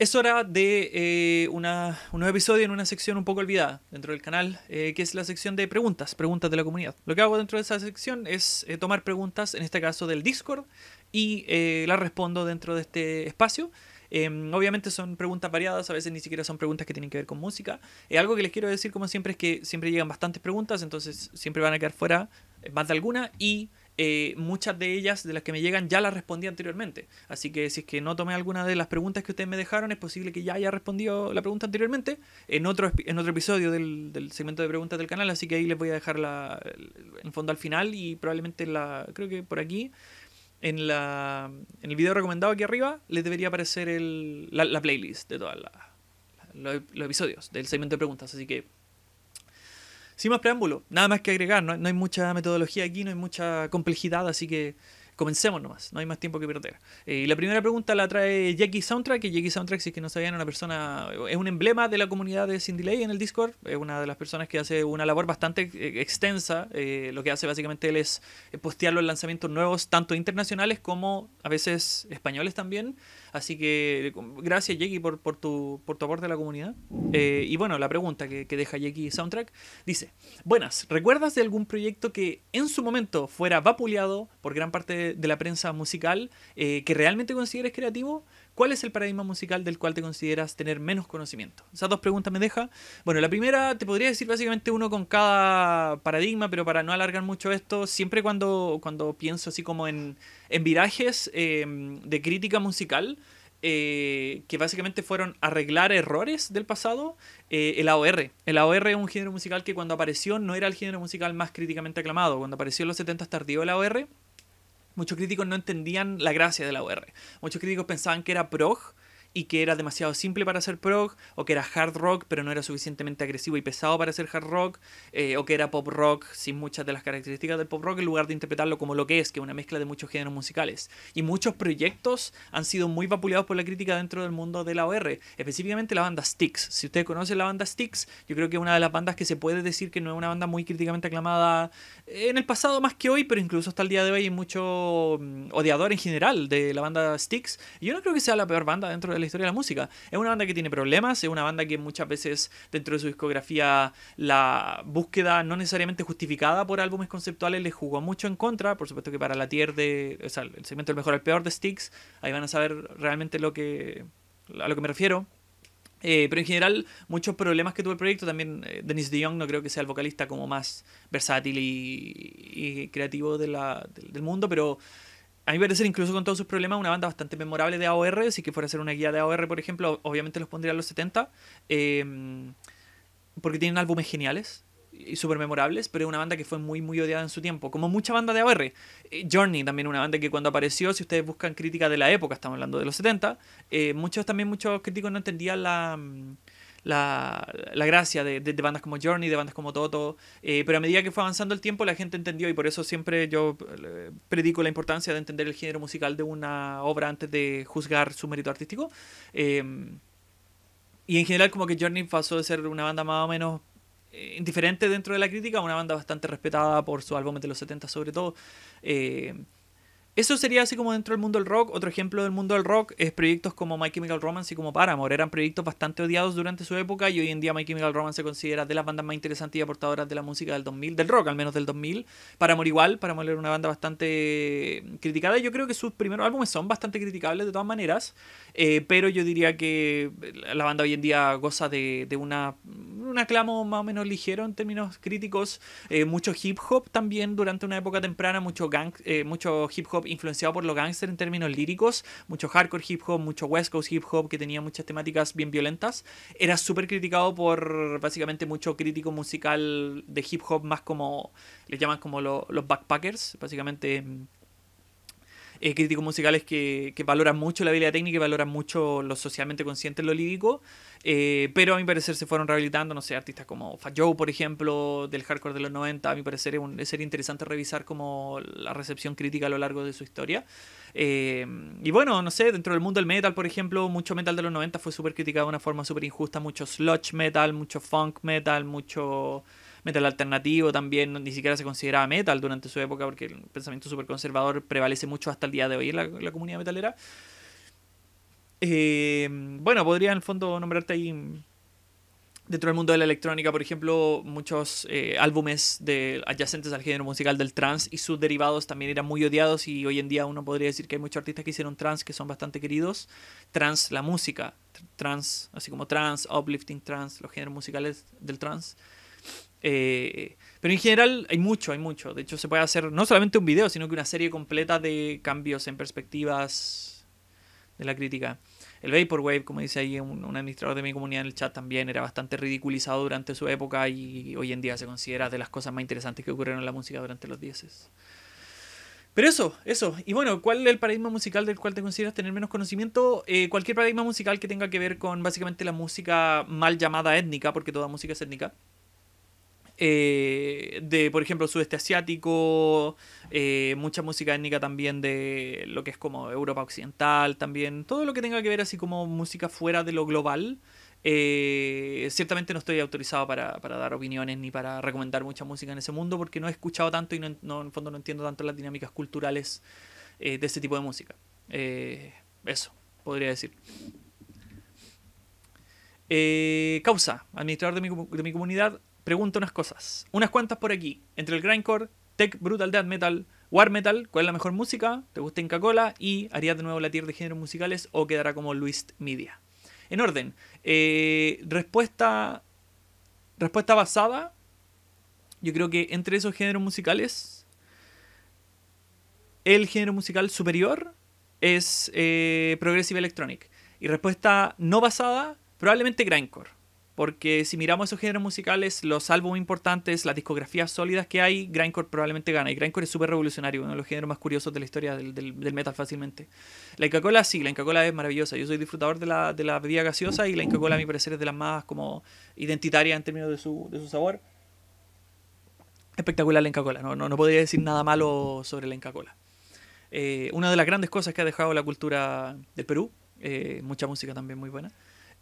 Es hora de eh, una, un nuevo episodio en una sección un poco olvidada dentro del canal, eh, que es la sección de preguntas, preguntas de la comunidad. Lo que hago dentro de esa sección es eh, tomar preguntas, en este caso del Discord, y las respondo dentro de este espacio. Em, obviamente son preguntas variadas, a veces ni siquiera son preguntas que tienen que ver con música. algo que les quiero decir, como siempre, es que siempre llegan bastantes preguntas, entonces siempre van a quedar fuera más de alguna y eh, muchas de ellas, de las que me llegan, ya las respondí anteriormente. Así que si es que no tomé alguna de las preguntas que ustedes me dejaron, es posible que ya haya respondido la pregunta anteriormente en otro, en otro episodio del, segmento de preguntas del canal. Así que ahí les voy a dejar la, en fondo al final y probablemente la, creo que por aquí. En, la, en el video recomendado aquí arriba les debería aparecer el, la, playlist de todos las los episodios del segmento de preguntas. Así que sin más preámbulo, nada más que agregar, no, hay mucha metodología aquí, no hay mucha complejidad, así que comencemos nomás, no hay más tiempo que perder. Eh, y la primera pregunta la trae Jackie Soundtrack, que Jackie Soundtrack, si es que no sabían, una persona, es un emblema de la comunidad de cindy Delay en el Discord, es una de las personas que hace una labor bastante eh, extensa, eh, lo que hace básicamente él es postear los lanzamientos nuevos, tanto internacionales como a veces españoles también, Así que gracias, Jackie, por, por, tu, por tu aporte a la comunidad. Eh, y bueno, la pregunta que, deja Jackie Soundtrack dice: Buenas, ¿recuerdas de algún proyecto que en su momento fuera vapuleado por gran parte de la prensa musical eh, que realmente consideres creativo? ¿Cuál es el paradigma musical del cual te consideras tener menos conocimiento? Esas dos preguntas me deja. Bueno, la primera te podría decir básicamente uno con cada paradigma, pero para no alargar mucho esto, siempre cuando, cuando pienso así como en en virajes em, de crítica musical. Eh, que básicamente fueron arreglar errores del pasado, eh, el AOR. El AOR es un género musical que cuando apareció no era el género musical más críticamente aclamado. Cuando apareció en los 70 tardío el AOR, muchos críticos no entendían la gracia del AOR. Muchos críticos pensaban que era prog y que era demasiado simple para ser prog, o que era hard rock pero no era suficientemente agresivo y pesado para ser hard rock, eh, o que era pop rock sin muchas de las características del pop rock en lugar de interpretarlo como lo que es, que es una mezcla de muchos géneros musicales. Y muchos proyectos han sido muy vapuleados por la crítica dentro del mundo de la OR, específicamente la banda Styx. Si usted conoce la banda Styx, yo creo que es una de las bandas que se puede decir que no es una banda muy críticamente aclamada en el pasado más que hoy, pero incluso hasta el día de hoy hay mucho mm, odiador en general de la banda Styx. Y yo no creo que sea la peor banda dentro de la historia de la música. Es una banda que tiene problemas, es una banda que muchas veces dentro de su discografía la búsqueda no necesariamente justificada por álbumes conceptuales le jugó mucho en contra. Por supuesto que para la tier de, o sea, el segmento del mejor al peor de Sticks, ahí van a saber realmente lo que, a lo que me refiero. Eh, pero en general, muchos problemas que tuvo el proyecto. También eh, Dennis Denis DeYoung no creo que sea el vocalista como más versátil y, creativo de del mundo, pero a mí me parece incluso con todos sus problemas una banda bastante memorable de AOR, si que fuera a ser una guía de AOR, por ejemplo, obviamente los pondría a los 70, em, porque tienen álbumes geniales y súper memorables, pero es una banda que fue muy, muy odiada en su tiempo, como mucha banda de AOR. Eh, Journey también una banda que cuando apareció, si ustedes buscan crítica de la época, estamos hablando de los 70, eh, muchos también, muchos críticos no entendían la... Mm, la, gracia de, bandas como Journey, de bandas como Toto, eh, pero a medida que fue avanzando el tiempo la gente entendió y por eso siempre yo eh, predico la importancia de entender el género musical de una obra antes de juzgar su mérito artístico. Em, y en general como que Journey pasó de ser una banda más o menos eh, indiferente dentro de la crítica, una banda bastante respetada por sus álbumes de los 70 sobre todo. Em, eso sería así como dentro del mundo del rock. Otro ejemplo del mundo del rock es proyectos como My Chemical Romance y como Paramore. Eran proyectos bastante odiados durante su época y hoy en día My Chemical Romance se considera de las bandas más interesantes y aportadoras de la música del 2000, del rock al menos del 2000. Paramore igual, Paramore era una banda bastante criticada. Yo creo que sus primeros álbumes son bastante criticables de todas maneras, eh, pero yo diría que la banda hoy en día goza de, de una, un aclamo más o menos ligero en términos críticos. Eh, mucho hip hop también durante una época temprana, mucho, gang, eh, mucho hip hop influenciado por los gangsters en términos líricos, mucho hardcore hip hop, mucho West Coast hip hop que tenía muchas temáticas bien violentas. Era súper criticado por básicamente mucho crítico musical de hip hop, más como, le llaman como los backpackers, básicamente mm, eh, críticos musicales que, valoran mucho la habilidad técnica y valoran mucho lo socialmente consciente, lo lírico, eh, pero a mi parecer se fueron rehabilitando, no sé, artistas como Fat Joe, por ejemplo, del hardcore de los 90, a mi parecer es sería interesante revisar como la recepción crítica a lo largo de su historia. Eh, y bueno, no sé, dentro del mundo del metal, por ejemplo, mucho metal de los 90 fue súper criticado de una forma súper injusta, mucho sludge metal, mucho funk metal, mucho metal alternativo también ni siquiera se consideraba metal durante su época porque el pensamiento súper conservador prevalece mucho hasta el día de hoy en la, comunidad metalera. Eh, bueno, podría en el fondo nombrarte ahí dentro del mundo de la electrónica, por ejemplo, muchos eh, álbumes de, adyacentes al género musical del trance y sus derivados también eran muy odiados y hoy en día uno podría decir que hay muchos artistas que hicieron trance que son bastante queridos. Trance, la música, trance, así como trance, uplifting trance, los géneros musicales del trance. Eh, pero en general hay mucho, hay mucho. De hecho, se puede hacer no solamente un video, sino que una serie completa de cambios en perspectivas de la crítica. El Vaporwave, como dice ahí un, administrador de mi comunidad en el chat también, era bastante ridiculizado durante su época y hoy en día se considera de las cosas más interesantes que ocurrieron en la música durante los dieces Pero eso, eso. Y bueno, ¿cuál es el paradigma musical del cual te consideras tener menos conocimiento? Eh, cualquier paradigma musical que tenga que ver con básicamente la música mal llamada étnica, porque toda música es étnica. Eh, de, por ejemplo, sudeste asiático, eh, mucha música étnica también de lo que es como Europa Occidental, también todo lo que tenga que ver así como música fuera de lo global. Eh, ciertamente no estoy autorizado para, dar opiniones ni para recomendar mucha música en ese mundo porque no he escuchado tanto y en el fondo no entiendo tanto las dinámicas culturales de este tipo de música. eso, podría decir. causa, administrador de mi, de mi, comunidad, pregunta unas cosas. Unas cuantas por aquí. Entre el grindcore, tech, brutal death metal, war metal, ¿cuál es la mejor música? ¿Te gusta Inca Cola? ¿Y harías de nuevo la tier de géneros musicales o quedará como Luis Media? En orden. Eh, respuesta, respuesta basada. Yo creo que entre esos géneros musicales, el género musical superior es eh, Progressive Electronic. Y respuesta no basada, probablemente Grindcore porque si miramos esos géneros musicales, los álbumes importantes, las discografías sólidas que hay, Grindcore probablemente gana. Y Grindcore es súper revolucionario, uno de los géneros más curiosos de la historia del, metal fácilmente. La Inca Cola sí, la Inca Cola es maravillosa. Yo soy disfrutador de la, bebida gaseosa y la Inca Cola a mi parecer es de las más como identitarias en términos de su, sabor. Espectacular la Inca Cola, no, podría decir nada malo sobre la Inca Cola. Eh, una de las grandes cosas que ha dejado la cultura del Perú, eh, mucha música también muy buena.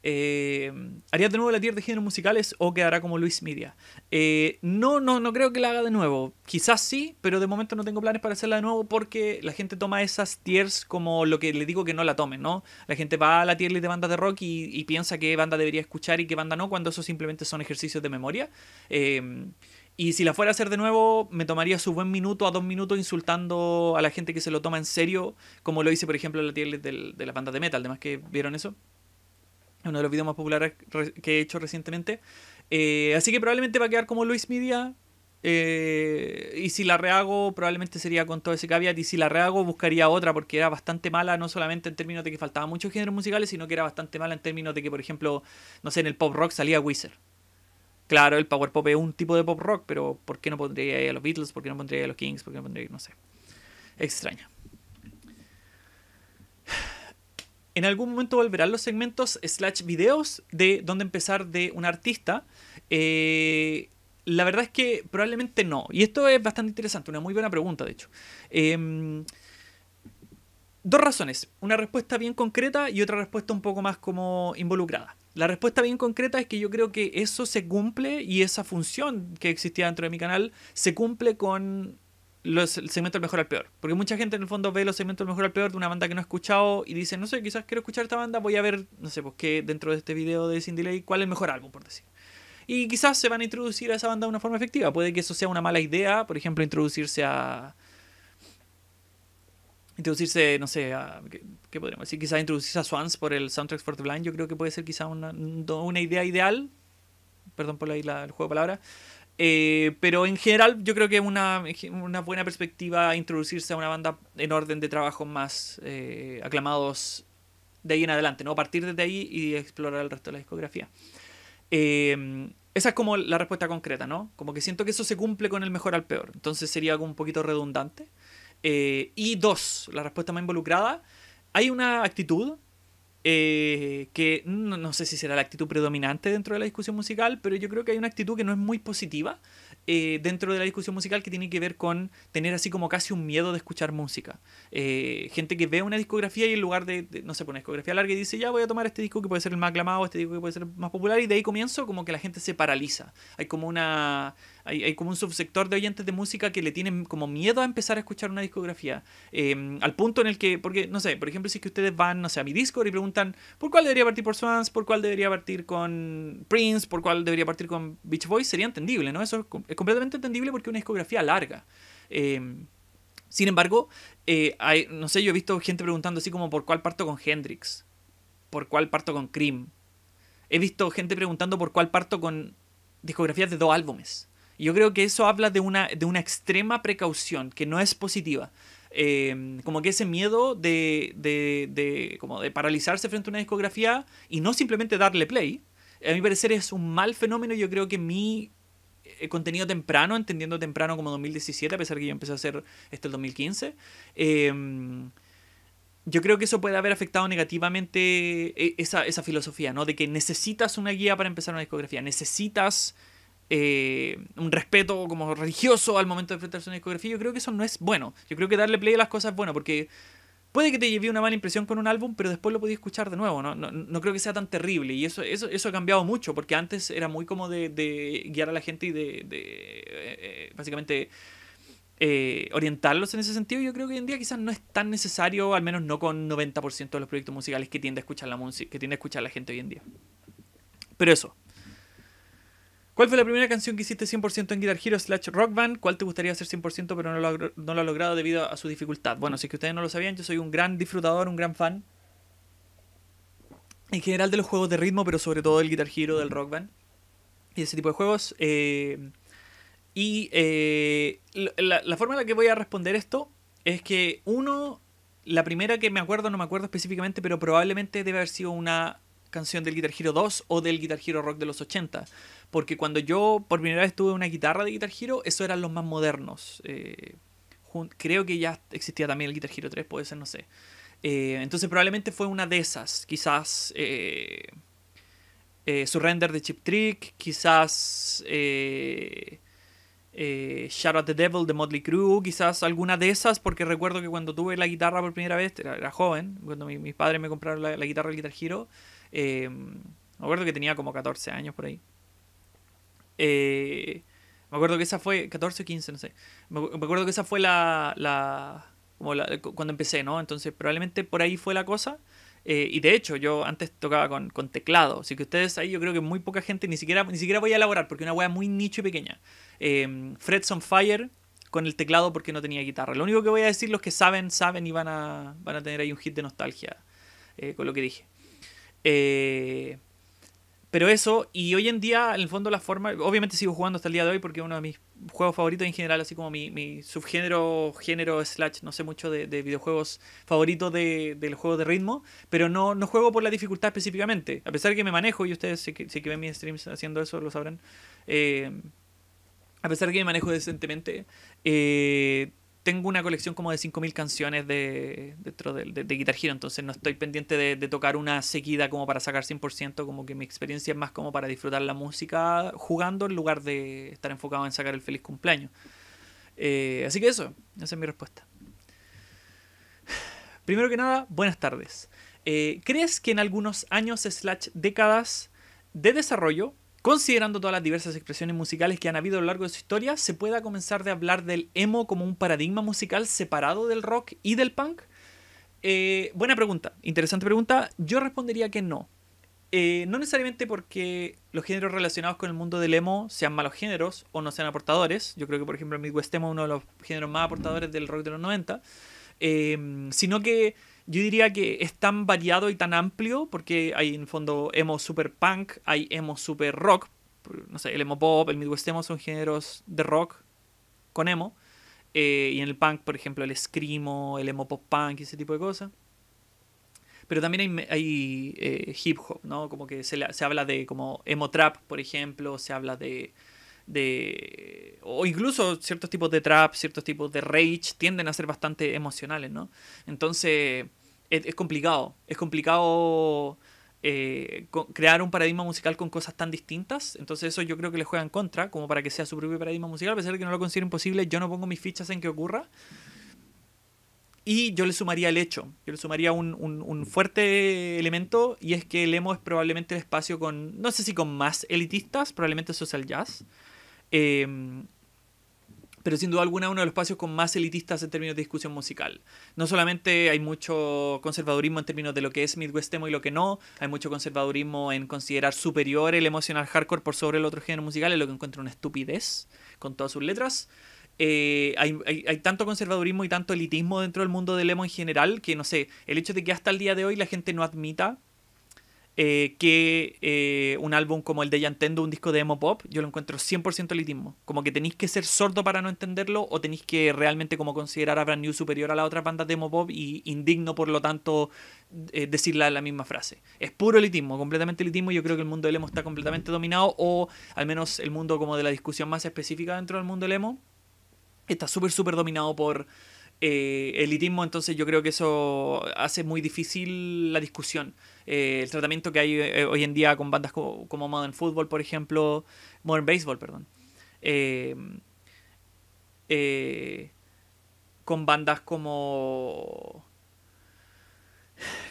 Eh, ¿Haría de nuevo la tier de géneros musicales o quedará como Luis Media? Eh, no, no, no creo que la haga de nuevo. Quizás sí, pero de momento no tengo planes para hacerla de nuevo porque la gente toma esas tiers como lo que le digo que no la tomen, ¿no? La gente va a la tier list de bandas de rock y, piensa qué banda debería escuchar y qué banda no, cuando eso simplemente son ejercicios de memoria. Eh, y si la fuera a hacer de nuevo, me tomaría su buen minuto a dos minutos insultando a la gente que se lo toma en serio, como lo hice, por ejemplo, en la tier list de, de las bandas de metal, además que vieron eso uno de los videos más populares que he hecho recientemente. Eh, así que probablemente va a quedar como Luis Media. Eh, y si la rehago, probablemente sería con todo ese caveat. Y si la rehago, buscaría otra porque era bastante mala, no solamente en términos de que faltaba muchos géneros musicales, sino que era bastante mala en términos de que, por ejemplo, no sé, en el pop rock salía Wizard. Claro, el power pop es un tipo de pop rock, pero ¿por qué no pondría ahí a los Beatles? ¿Por qué no pondría ahí a los Kings? ¿Por qué no pondría ahí, no sé? Extraña. en algún momento volverán los segmentos slash videos de dónde empezar de un artista. Eh, la verdad es que probablemente no. Y esto es bastante interesante, una muy buena pregunta, de hecho. Em, dos razones. Una respuesta bien concreta y otra respuesta un poco más como involucrada. La respuesta bien concreta es que yo creo que eso se cumple y esa función que existía dentro de mi canal se cumple con los, el segmento del mejor al peor. Porque mucha gente en el fondo ve los segmentos del mejor al peor de una banda que no ha escuchado y dice, no sé, quizás quiero escuchar esta banda, voy a ver, no sé, pues qué dentro de este video de Sin Delay, cuál es el mejor álbum, por decir. Y quizás se van a introducir a esa banda de una forma efectiva. Puede que eso sea una mala idea, por ejemplo, introducirse a. Introducirse, no sé, a. ¿Qué, podríamos decir? Quizás introducirse a Swans por el soundtrack for the Blind. Yo creo que puede ser quizás una, idea ideal. Perdón por ahí la, el juego de palabras eh, pero en general yo creo que es una, una, buena perspectiva introducirse a una banda en orden de trabajo más eh, aclamados de ahí en adelante, ¿no? Partir desde ahí y explorar el resto de la discografía. Em, esa es como la respuesta concreta, ¿no? Como que siento que eso se cumple con el mejor al peor. Entonces sería algo un poquito redundante. Eh, y dos, la respuesta más involucrada. Hay una actitud eh, que no, sé si será la actitud predominante dentro de la discusión musical, pero yo creo que hay una actitud que no es muy positiva eh, dentro de la discusión musical que tiene que ver con tener así como casi un miedo de escuchar música. Eh, gente que ve una discografía y en lugar de, no sé, pone pues una discografía larga y dice, ya voy a tomar este disco que puede ser el más aclamado, este disco que puede ser el más popular, y de ahí comienzo como que la gente se paraliza. Hay como una hay, como un subsector de oyentes de música que le tienen como miedo a empezar a escuchar una discografía. Em, al punto en el que, porque, no sé, por ejemplo, si es que ustedes van, no sé, a mi Discord y preguntan por cuál debería partir por Swans, por cuál debería partir con Prince, por cuál debería partir con Beach Boys, sería entendible, ¿no? Eso es, completamente entendible porque es una discografía larga. Em, sin embargo, eh, no sé, yo he visto gente preguntando así como por cuál parto con Hendrix, por cuál parto con Cream. He visto gente preguntando por cuál parto con discografías de dos álbumes yo creo que eso habla de una, de una extrema precaución que no es positiva. Eh, como que ese miedo de, de, de, como de paralizarse frente a una discografía y no simplemente darle play, a mi parecer es un mal fenómeno. Yo creo que mi eh, contenido temprano, entendiendo temprano como 2017, a pesar que yo empecé a hacer esto el 2015, eh, yo creo que eso puede haber afectado negativamente esa, esa filosofía, ¿no? De que necesitas una guía para empezar una discografía, necesitas eh, un respeto como religioso al momento de enfrentarse a una discografía, yo creo que eso no es bueno. Yo creo que darle play a las cosas es bueno, porque puede que te lleve una mala impresión con un álbum, pero después lo podías escuchar de nuevo, ¿no? No, no creo que sea tan terrible. Y eso, eso, eso ha cambiado mucho, porque antes era muy como de, guiar a la gente y de, eh, básicamente... Eh, orientarlos en ese sentido, yo creo que hoy en día quizás no es tan necesario, al menos no con 90% de los proyectos musicales que tiende a escuchar la música, que tiende a escuchar la gente hoy en día. Pero eso, ¿Cuál fue la primera canción que hiciste 100% en Guitar Hero slash Rock Band? ¿Cuál te gustaría hacer 100% pero no lo, no lo, ha logrado debido a su dificultad? Bueno, si es que ustedes no lo sabían, yo soy un gran disfrutador, un gran fan. En general de los juegos de ritmo, pero sobre todo del Guitar Hero, del Rock Band. Y ese tipo de juegos. Eh, y eh, la, la forma en la que voy a responder esto es que uno, la primera que me acuerdo, no me acuerdo específicamente, pero probablemente debe haber sido una canción del Guitar Hero 2 o del Guitar Hero Rock de los 80. Porque cuando yo por primera vez tuve una guitarra de Guitar Hero, Esos eran los más modernos. Eh, creo que ya existía también el Guitar Hero 3, puede ser, no sé. Eh, entonces probablemente fue una de esas. Quizás eh, Surrender de Chip Trick, quizás Shout at the Devil de Motley Crue, quizás alguna de esas, porque recuerdo que cuando tuve la guitarra por primera vez, era, joven, cuando mis padres me compraron la, guitarra de Guitar Hero, me acuerdo que tenía como 14 años por ahí. Eh, me acuerdo que esa fue 14 o 15, no sé. Me, acuerdo que esa fue la, cuando empecé, ¿no? Entonces probablemente por ahí fue la cosa. Eh, y de hecho, yo antes tocaba con, con, teclado, así que ustedes ahí yo creo que muy poca gente, ni siquiera, ni siquiera voy a elaborar, porque es una wea muy nicho y pequeña. Eh, em, Freds on Fire con el teclado porque no tenía guitarra. Lo único que voy a decir, los que saben, saben y van a, van a tener ahí un hit de nostalgia eh, con lo que dije. Eh, pero eso, y hoy en día, en el fondo, la forma. Obviamente sigo jugando hasta el día de hoy porque uno de mis juegos favoritos en general, así como mi, subgénero, género, slash, no sé mucho de, videojuegos favoritos de, del juego de ritmo. Pero no, no juego por la dificultad específicamente. A pesar de que me manejo, y ustedes si que, ven mis streams haciendo eso lo sabrán. Eh, a pesar de que me manejo decentemente, eh, tengo una colección como de 5.000 canciones de, dentro de, Guitar Hero, entonces no estoy pendiente de, tocar una seguida como para sacar 100%, como que mi experiencia es más como para disfrutar la música jugando en lugar de estar enfocado en sacar el feliz cumpleaños. Eh, así que eso, esa es mi respuesta. Primero que nada, buenas tardes. Eh, ¿Crees que en algunos años slash décadas de desarrollo Considerando todas las diversas expresiones musicales que han habido a lo largo de su historia, ¿se puede comenzar de hablar del emo como un paradigma musical separado del rock y del punk? Eh, buena pregunta, interesante pregunta. Yo respondería que no. Eh, no necesariamente porque los géneros relacionados con el mundo del emo sean malos géneros o no sean aportadores. Yo creo que, por ejemplo, el Midwest Emo es uno de los géneros más aportadores del rock de los 90. Eh, sino que yo diría que es tan variado y tan amplio, porque hay en fondo emo super punk, hay emo super rock, no sé, el emo pop, el midwest emo son géneros de rock con emo. Eh, y en el punk, por ejemplo, el screamo, el emo pop punk y ese tipo de cosas. Pero también hay, eh, hip hop, ¿no? Como que se, se, habla de como emo trap, por ejemplo, se habla de, de... O incluso ciertos tipos de trap, ciertos tipos de rage tienden a ser bastante emocionales, ¿no? Entonces es, complicado. Es complicado eh, crear un paradigma musical con cosas tan distintas. Entonces eso yo creo que le juega en contra, como para que sea su propio paradigma musical. A pesar de que no lo considero imposible, yo no pongo mis fichas en que ocurra. Y yo le sumaría el hecho, yo le sumaría un, fuerte elemento y es que el emo es probablemente el espacio con, no sé si con más elitistas, probablemente social jazz. Em, pero sin duda alguna uno de los espacios con más elitistas en términos de discusión musical. No solamente hay mucho conservadurismo en términos de lo que es Midwest emo y lo que no, hay mucho conservadurismo en considerar superior el emocional hardcore por sobre el otro género musical, es lo que encuentro una estupidez con todas sus letras. Eh, hay, tanto conservadurismo y tanto elitismo dentro del mundo del emo en general que, no sé, el hecho de que hasta el día de hoy la gente no admita eh, que eh, un álbum como el de Yantendo, un disco de emo pop, yo lo encuentro 100% elitismo. Como que tenéis que ser sordo para no entenderlo o tenéis que realmente como considerar a Brand New superior a la otra bandas de emo pop y indigno, por lo tanto, decir eh, decirla en la misma frase. Es puro elitismo, completamente elitismo. Yo creo que el mundo del emo está completamente dominado o al menos el mundo como de la discusión más específica dentro del mundo del emo está súper, súper dominado por... elitismo, entonces yo creo que eso hace muy difícil la discusión. Eh, el tratamiento que hay eh, hoy en día con bandas como, como Modern Football, por ejemplo, Modern Baseball, perdón. Eh, con bandas como...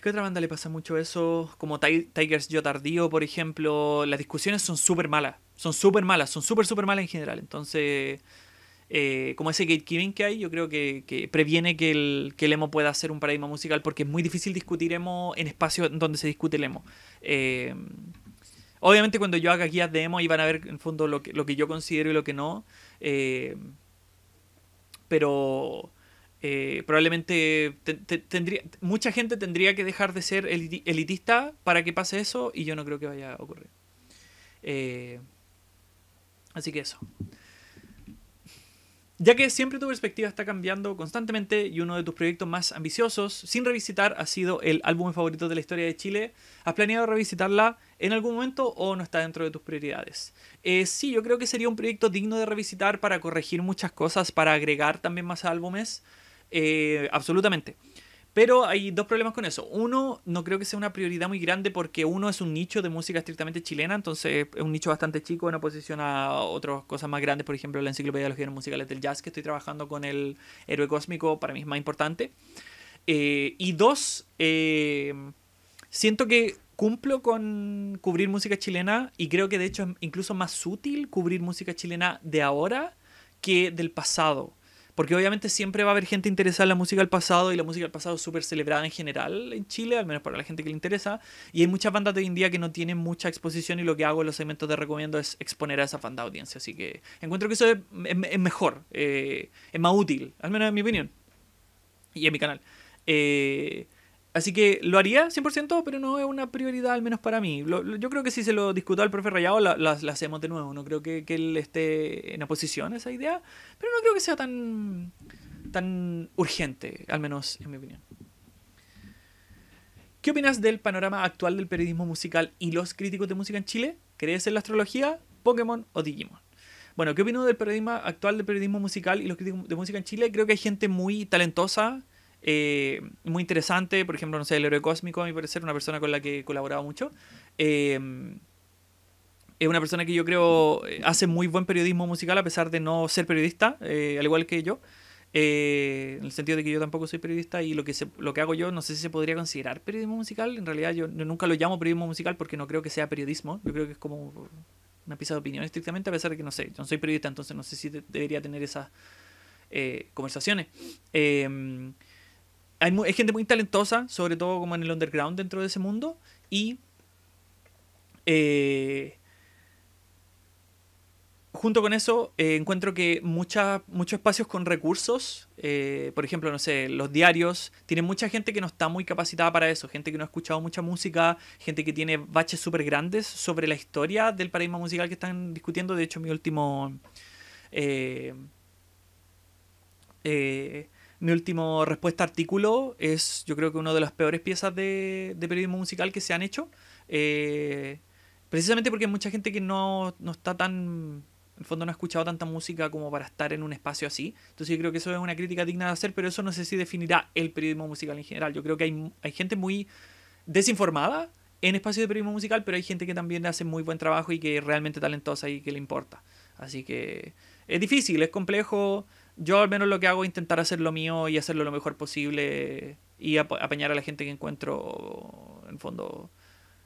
¿Qué otra banda le pasa mucho eso? Como Tigers Yo Tardío, por ejemplo. Las discusiones son súper malas. Son súper malas, son súper, súper malas en general. Entonces, eh, como ese gatekeeping que hay, yo creo que, previene que el, que emo pueda ser un paradigma musical porque es muy difícil discutir emo en espacios donde se discute el emo. Eh, obviamente cuando yo haga guías de emo y van a ver en fondo lo que, yo considero y lo que no. Eh, pero probablemente mucha gente tendría que dejar de ser elitista para que pase eso y yo no creo que vaya a ocurrir. así que eso. Ya que siempre tu perspectiva está cambiando constantemente y uno de tus proyectos más ambiciosos sin revisitar ha sido el álbum favorito de la historia de Chile, ¿has planeado revisitarla en algún momento o no está dentro de tus prioridades? Eh, sí, yo creo que sería un proyecto digno de revisitar para corregir muchas cosas, para agregar también más álbumes. Eh, absolutamente. Pero hay dos problemas con eso. Uno, no creo que sea una prioridad muy grande porque uno es un nicho de música estrictamente chilena, entonces es un nicho bastante chico en oposición a otras cosas más grandes, por ejemplo, la enciclopedia de los géneros musicales del jazz, que estoy trabajando con el héroe cósmico, para mí es más importante. Eh, y dos, eh, siento que cumplo con cubrir música chilena y creo que de hecho es incluso más útil cubrir música chilena de ahora que del pasado. Porque obviamente siempre va a haber gente interesada en la música del pasado y la música del pasado es súper celebrada en general en Chile, al menos para la gente que le interesa. Y hay muchas bandas de hoy en día que no tienen mucha exposición y lo que hago en los segmentos de recomiendo es exponer a esa banda audiencia. Así que encuentro que eso es, mejor, eh, es más útil, al menos en mi opinión y en mi canal. Eh, Así que lo haría 100%, pero no es una prioridad, al menos para mí. yo creo que si se lo discuto al profe Rayado, la, hacemos de nuevo. No creo que, él esté en oposición a esa idea, pero no creo que sea tan, tan urgente, al menos en mi opinión. ¿Qué opinas del panorama actual del periodismo musical y los críticos de música en Chile? ¿Crees en la astrología, Pokémon o Digimon? Bueno, ¿qué opino del periodismo actual del periodismo musical y los críticos de música en Chile? Creo que hay gente muy talentosa eh, muy interesante, por ejemplo, no sé, el héroe cósmico, a mi parecer, una persona con la que he colaborado mucho. Em, es una persona que yo creo eh, hace muy buen periodismo musical a pesar de no ser periodista, eh, al igual que yo. en el sentido de que yo tampoco soy periodista y lo que, lo que hago yo no sé si se podría considerar periodismo musical. En realidad yo, nunca lo llamo periodismo musical porque no creo que sea periodismo. Yo creo que es como una pieza de opinión estrictamente a pesar de que no sé, yo no soy periodista, entonces no sé si debería tener esas conversaciones. Eh, hay, gente muy talentosa, sobre todo como en el underground dentro de ese mundo. Y eh, junto con eso, eh, encuentro que muchas muchos espacios con recursos, eh, por ejemplo, no sé, los diarios, tienen mucha gente que no está muy capacitada para eso, gente que no ha escuchado mucha música, gente que tiene baches súper grandes sobre la historia del paradigma musical que están discutiendo. De hecho, mi último... Eh, mi último respuesta artículo es yo creo que una de las peores piezas de, periodismo musical que se han hecho. Eh, precisamente porque hay mucha gente que no, está tan en fondo no ha escuchado tanta música como para estar en un espacio así. Entonces yo creo que eso es una crítica digna de hacer, pero eso no sé si definirá el periodismo musical en general. Yo creo que hay, hay gente muy desinformada en espacios de periodismo musical, pero hay gente que también hace muy buen trabajo y que realmente talentosa y que le importa. Así que es difícil, es complejo, yo al menos lo que hago es intentar hacer lo mío y hacerlo lo mejor posible y apañar a la gente que encuentro, en fondo,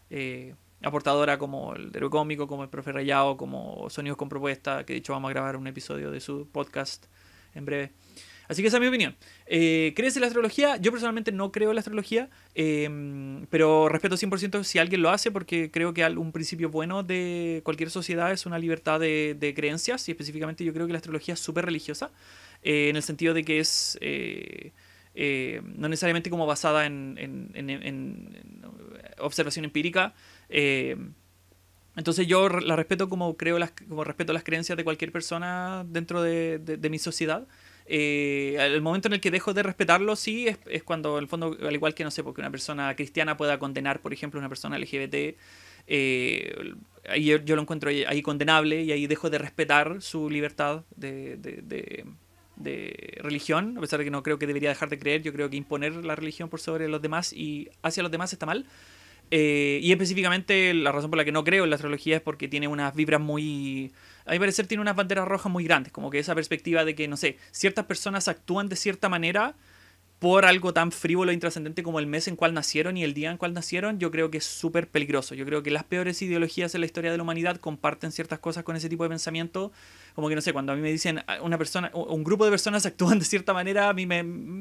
eh, aportadora como el héroe cómico, como el profe Rayado, como Sonidos con Propuesta, que de hecho vamos a grabar un episodio de su podcast en breve. Así que esa es mi opinión. Eh, ¿Crees en la astrología? Yo personalmente no creo en la astrología, em, pero respeto 100% si alguien lo hace porque creo que un principio bueno de cualquier sociedad es una libertad de, creencias y específicamente yo creo que la astrología es súper religiosa, eh, en el sentido de que es... Eh, no necesariamente como basada en, observación empírica. entonces yo la respeto como creo las, como respeto las creencias de cualquier persona dentro de, de mi sociedad el eh, momento en el que dejo de respetarlo, sí, es, cuando, el fondo, al igual que, no sé, porque una persona cristiana pueda condenar, por ejemplo, una persona LGBT, eh, yo, lo encuentro ahí, condenable y ahí dejo de respetar su libertad de, de, de, religión, a pesar de que no creo que debería dejar de creer, yo creo que imponer la religión por sobre los demás y hacia los demás está mal. Eh, y específicamente la razón por la que no creo en la astrología es porque tiene unas vibras muy... A mi parecer tiene unas banderas rojas muy grandes, como que esa perspectiva de que, no sé, ciertas personas actúan de cierta manera por algo tan frívolo e intrascendente como el mes en cual nacieron y el día en cual nacieron, yo creo que es súper peligroso. Yo creo que las peores ideologías en la historia de la humanidad comparten ciertas cosas con ese tipo de pensamiento. Como que no sé, cuando a mí me dicen una persona, un grupo de personas actúan de cierta manera, a mí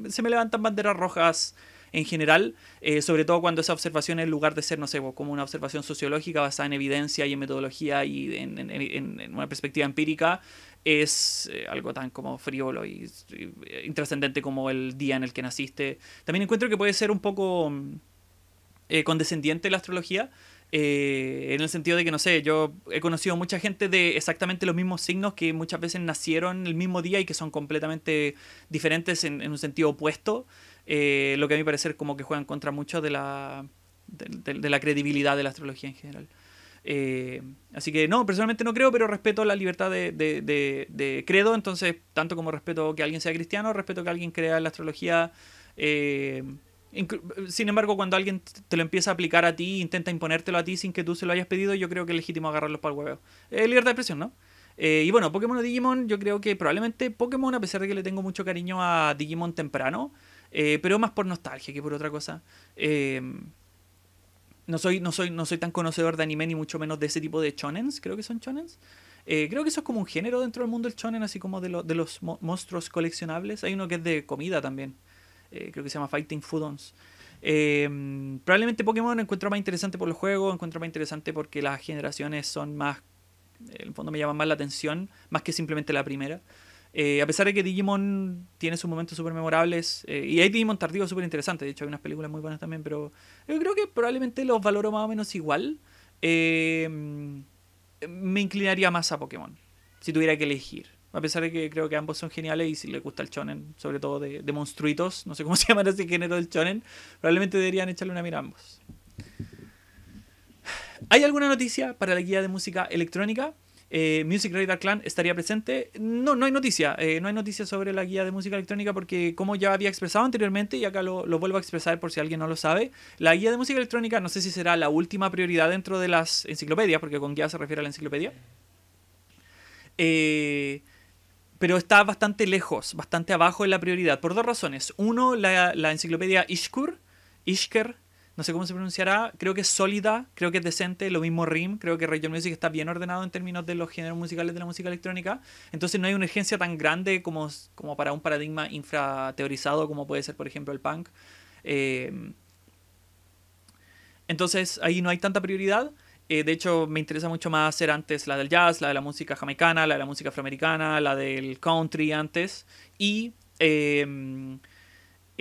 se me levantan banderas rojas en general, eh, sobre todo cuando esa observación, en lugar de ser, no sé, como una observación sociológica basada en evidencia y en metodología y en, una perspectiva empírica, es eh, algo tan como frívolo y, intrascendente como el día en el que naciste. También encuentro que puede ser un poco mm, eh, condescendiente la astrología. en el sentido de que, no sé, yo he conocido mucha gente de exactamente los mismos signos que muchas veces nacieron el mismo día y que son completamente diferentes en un sentido opuesto. Eh, lo que a mi parecer como que juegan contra mucho de la, de, la credibilidad de la astrología en general. Eh, así que no, personalmente no creo, pero respeto la libertad de, de, credo, entonces tanto como respeto que alguien sea cristiano, respeto que alguien crea en la astrología. Eh, sin embargo, cuando alguien te lo empieza a aplicar a ti, intenta imponértelo a ti sin que tú se lo hayas pedido, yo creo que es legítimo agarrarlos para el huevo, Eh, libertad de expresión, ¿no? y bueno, Pokémon o Digimon, yo creo que probablemente Pokémon, a pesar de que le tengo mucho cariño a Digimon temprano, eh, pero más por nostalgia que por otra cosa. Em, no, soy, no, soy, tan conocedor de anime ni mucho menos de ese tipo de chonens. creo que son chonens. Eh, creo que eso es como un género dentro del mundo del chonen, así como de, de los monstruos coleccionables. Hay uno que es de comida también, eh, creo que se llama Fighting Foodons. Em, probablemente Pokémon encuentro más interesante por los juegos, encuentro más interesante porque las generaciones son más, en el fondo me llaman más la atención, más que simplemente la primera. Eh, a pesar de que Digimon tiene sus momentos súper memorables, eh, y hay Digimon tardío súper interesante, de hecho hay unas películas muy buenas también, pero yo creo que probablemente los valoro más o menos igual. Em, me inclinaría más a Pokémon, si tuviera que elegir. A pesar de que creo que ambos son geniales y si le gusta el shonen, sobre todo de, monstruitos, no sé cómo se llama ese género del shonen, probablemente deberían echarle una mira a ambos. ¿Hay alguna noticia para la guía de música electrónica? Eh, Music Radar Clan estaría presente. No, no hay noticia, eh, no hay noticia sobre la guía de música electrónica porque como ya había expresado anteriormente y acá lo, vuelvo a expresar por si alguien no lo sabe, la guía de música electrónica no sé si será la última prioridad dentro de las enciclopedias, porque con guía se refiere a la enciclopedia. Eh, pero está bastante lejos, bastante abajo en la prioridad, por dos razones. Uno, la, la enciclopedia Ishkur, Ishker, no sé cómo se pronunciará, creo que es sólida, creo que es decente, lo mismo RIM, creo que Radio Music está bien ordenado en términos de los géneros musicales de la música electrónica, entonces no hay una urgencia tan grande como, como para un paradigma infrateorizado como puede ser, por ejemplo, el punk. Eh, entonces ahí no hay tanta prioridad. Eh, de hecho, me interesa mucho más hacer antes la del jazz, la de la música jamaicana, la de la música afroamericana, la del country antes. Y eh,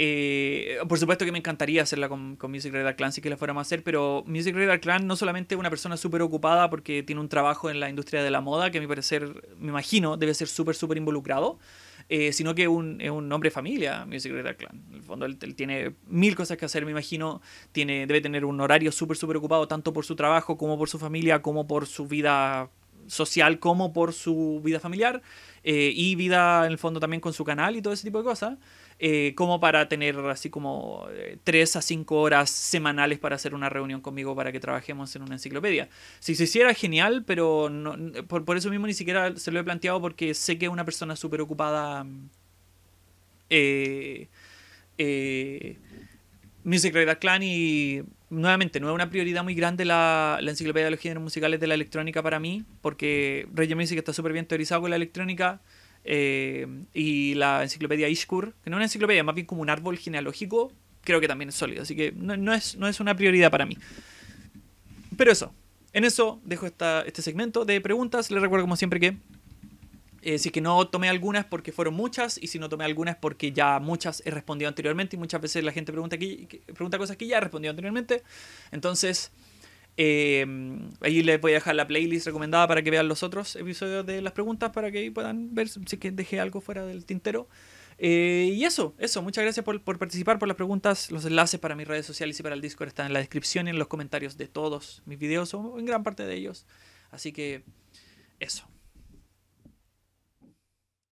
eh, por supuesto que me encantaría hacerla con, Music Radar Clan si que la fuéramos a hacer, pero Music Radar Clan no solamente es una persona súper ocupada porque tiene un trabajo en la industria de la moda, que a mi parecer, me imagino, debe ser súper, súper involucrado, eh, sino que un, es un hombre familia, Music Radar Clan. En el fondo, él, tiene mil cosas que hacer, me imagino, tiene, debe tener un horario súper, súper ocupado, tanto por su trabajo como por su familia, como por su vida social, como por su vida familiar eh, y vida, en el fondo, también con su canal y todo ese tipo de cosas. Eh, como para tener así como 3 eh, a 5 horas semanales para hacer una reunión conmigo para que trabajemos en una enciclopedia. Si se hiciera, genial, pero por, eso mismo ni siquiera se lo he planteado porque sé que es una persona súper ocupada. Mm, eh, eh, Music Radar Clan y nuevamente no es una prioridad muy grande la, enciclopedia de los géneros musicales de la electrónica para mí porque Reggie que está súper bien teorizado con la electrónica eh, y la enciclopedia Ishkur, que no es una enciclopedia, más bien como un árbol genealógico, creo que también es sólido. Así que no, es, no es una prioridad para mí. Pero eso, en eso dejo esta, este segmento de preguntas. Les recuerdo como siempre que eh, si que no tomé algunas porque fueron muchas y si no tomé algunas porque ya muchas he respondido anteriormente y muchas veces la gente pregunta, aquí, pregunta cosas que ya he respondido anteriormente. Entonces, eh, ahí les voy a dejar la playlist recomendada para que vean los otros episodios de las preguntas, para que puedan ver si que dejé algo fuera del tintero. Eh, y eso, eso, muchas gracias por, por, participar, por las preguntas. Los enlaces para mis redes sociales y para el Discord están en la descripción y en los comentarios de todos mis videos, o en gran parte de ellos. Así que eso.